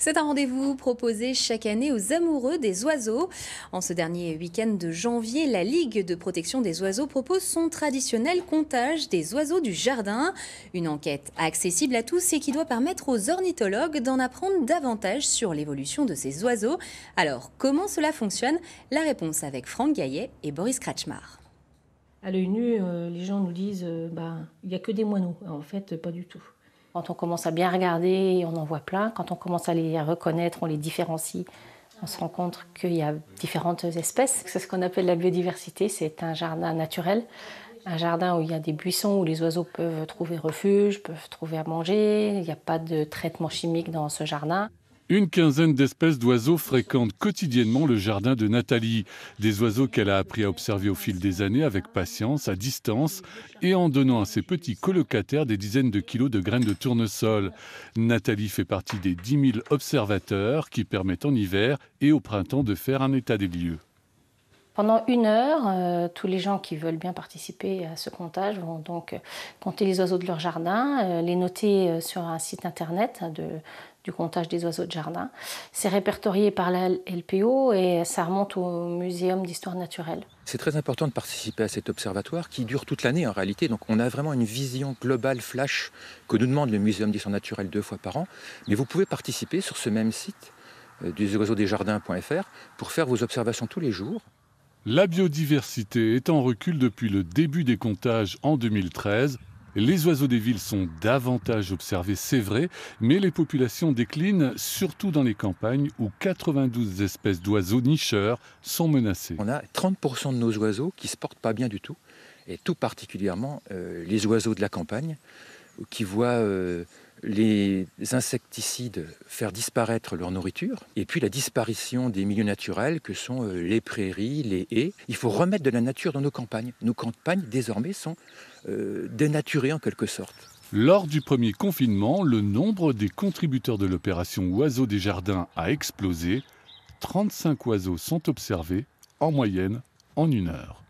C'est un rendez-vous proposé chaque année aux amoureux des oiseaux. En ce dernier week-end de janvier, la Ligue de protection des oiseaux propose son traditionnel comptage des oiseaux du jardin. Une enquête accessible à tous et qui doit permettre aux ornithologues d'en apprendre davantage sur l'évolution de ces oiseaux. Alors, comment cela fonctionne La réponse avec Franck Gaillet et Boris Kratchmar. À l'œil nu, euh, les gens nous disent euh, bah, il n'y a que des moineaux. En fait, pas du tout. Quand on commence à bien regarder, on en voit plein. Quand on commence à les reconnaître, on les différencie. On se rend compte qu'il y a différentes espèces. C'est ce qu'on appelle la biodiversité. C'est un jardin naturel, un jardin où il y a des buissons, où les oiseaux peuvent trouver refuge, peuvent trouver à manger. Il n'y a pas de traitement chimique dans ce jardin. Une quinzaine d'espèces d'oiseaux fréquentent quotidiennement le jardin de Nathalie. Des oiseaux qu'elle a appris à observer au fil des années avec patience, à distance et en donnant à ses petits colocataires des dizaines de kilos de graines de tournesol. Nathalie fait partie des 10 000 observateurs qui permettent en hiver et au printemps de faire un état des lieux. Pendant une heure, euh, tous les gens qui veulent bien participer à ce comptage vont donc euh, compter les oiseaux de leur jardin, euh, les noter sur un site internet hein, de, du comptage des oiseaux de jardin. C'est répertorié par la LPO et ça remonte au Muséum d'histoire naturelle. C'est très important de participer à cet observatoire qui dure toute l'année en réalité. Donc on a vraiment une vision globale flash que nous demande le Muséum d'histoire naturelle deux fois par an. Mais vous pouvez participer sur ce même site du des pour faire vos observations tous les jours. La biodiversité est en recul depuis le début des comptages en 2013. Les oiseaux des villes sont davantage observés, c'est vrai, mais les populations déclinent, surtout dans les campagnes où 92 espèces d'oiseaux nicheurs sont menacées. On a 30% de nos oiseaux qui se portent pas bien du tout, et tout particulièrement euh, les oiseaux de la campagne qui voient euh, les insecticides faire disparaître leur nourriture, et puis la disparition des milieux naturels que sont euh, les prairies, les haies. Il faut remettre de la nature dans nos campagnes. Nos campagnes, désormais, sont euh, dénaturées en quelque sorte. Lors du premier confinement, le nombre des contributeurs de l'opération Oiseaux des Jardins a explosé. 35 oiseaux sont observés, en moyenne, en une heure.